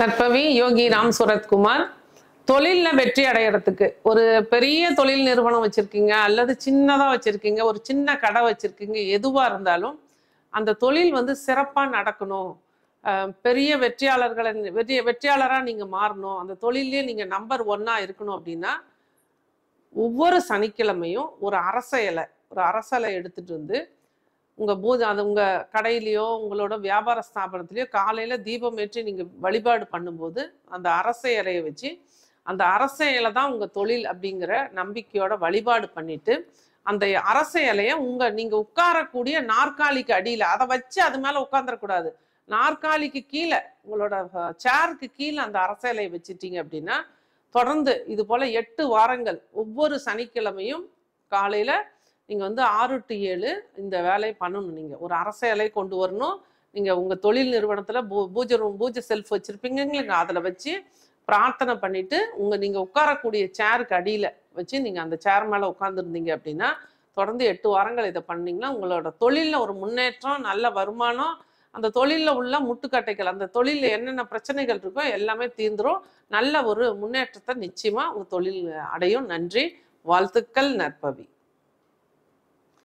நற்பவி யோகி ராம் சுரத்குமார் தொழிலில் வெற்றி அடையிறதுக்கு ஒரு பெரிய தொழில் நிறுவனம் வச்சுருக்கீங்க அல்லது சின்னதாக வச்சுருக்கீங்க ஒரு சின்ன கடை வச்சுருக்கீங்க எதுவாக இருந்தாலும் அந்த தொழில் வந்து சிறப்பாக நடக்கணும் பெரிய வெற்றியாளர்களை வெற்றி வெற்றியாளராக நீங்கள் மாறணும் அந்த தொழிலே நீங்கள் நம்பர் ஒன்னாக இருக்கணும் அப்படின்னா ஒவ்வொரு சனிக்கிழமையும் ஒரு அரச ஒரு அரசலை எடுத்துகிட்டு வந்து உங்கள் பூஜை அது உங்கள் கடையிலையோ உங்களோட வியாபார ஸ்தாபனத்திலையோ காலையில் தீபம் ஏற்றி நீங்கள் வழிபாடு பண்ணும்போது அந்த அரச இலையை வச்சு அந்த அரச இலை தான் உங்கள் தொழில் அப்படிங்கிற நம்பிக்கையோட வழிபாடு பண்ணிட்டு அந்த அரச இலையை உங்கள் நீங்கள் உட்காரக்கூடிய நாற்காலிக்கு அடியில் அதை வச்சு அது மேலே உட்காந்துடக்கூடாது நாற்காலிக்கு கீழே உங்களோட சேருக்கு கீழே அந்த அரச இலையை வச்சுட்டீங்க அப்படின்னா தொடர்ந்து இது போல் எட்டு வாரங்கள் ஒவ்வொரு சனிக்கிழமையும் காலையில் நீங்கள் வந்து ஆறு டு ஏழு இந்த வேலையை பண்ணணும் நீங்கள் ஒரு அரசியலை கொண்டு வரணும் நீங்கள் உங்கள் தொழில் நிறுவனத்தில் பூ பூஜை ரூம் பூஜை செல்ஃப் வச்சுருப்பீங்க அதில் வச்சு பிரார்த்தனை பண்ணிவிட்டு உங்கள் நீங்கள் உட்காரக்கூடிய சேருக்கு அடியில் வச்சு நீங்கள் அந்த சேர் மேலே உட்காந்துருந்தீங்க அப்படின்னா தொடர்ந்து எட்டு வாரங்கள் இதை பண்ணீங்கன்னா உங்களோட தொழிலில் ஒரு முன்னேற்றம் நல்ல வருமானம் அந்த தொழிலில் உள்ள முட்டுக்கட்டைகள் அந்த தொழிலில் என்னென்ன பிரச்சனைகள் இருக்கோ எல்லாமே தீர்ந்துரும் நல்ல ஒரு முன்னேற்றத்தை நிச்சயமாக உங்கள் தொழில் அடையும் நன்றி வாழ்த்துக்கள் நற்பவி